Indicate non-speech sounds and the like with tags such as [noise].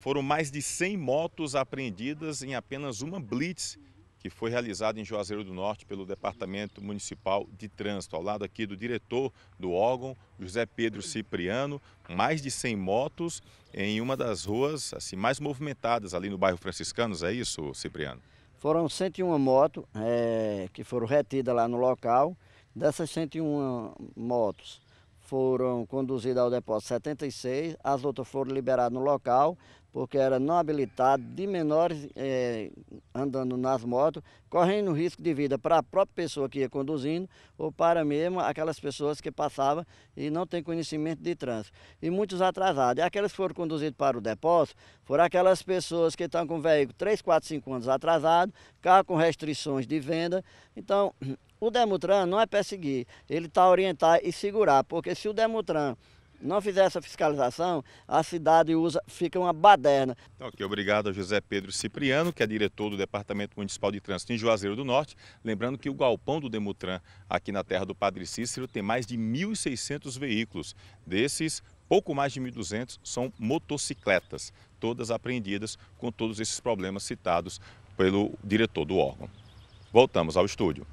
Foram mais de 100 motos apreendidas em apenas uma blitz que foi realizada em Juazeiro do Norte pelo Departamento Municipal de Trânsito, ao lado aqui do diretor do órgão, José Pedro Cipriano, mais de 100 motos em uma das ruas assim mais movimentadas ali no bairro Franciscanos, é isso, Cipriano? Foram 101 motos é, que foram retidas lá no local. Dessas 101 motos, foram conduzidas ao depósito 76, as outras foram liberadas no local porque era não habilitado, de menores eh, andando nas motos, correndo risco de vida para a própria pessoa que ia conduzindo ou para mesmo aquelas pessoas que passavam e não têm conhecimento de trânsito. E muitos atrasados. E aqueles que foram conduzidos para o depósito foram aquelas pessoas que estão com veículo 3, 4, 5 anos atrasado, carro com restrições de venda. Então, [clears throat] o Demutran não é perseguir, ele está orientar e segurar, porque se o Demutran não fizer essa fiscalização, a cidade usa, fica uma baderna. Então, aqui, obrigado a José Pedro Cipriano, que é diretor do Departamento Municipal de Trânsito em Juazeiro do Norte. Lembrando que o galpão do Demutran, aqui na terra do Padre Cícero, tem mais de 1.600 veículos. Desses, pouco mais de 1.200 são motocicletas, todas apreendidas com todos esses problemas citados pelo diretor do órgão. Voltamos ao estúdio.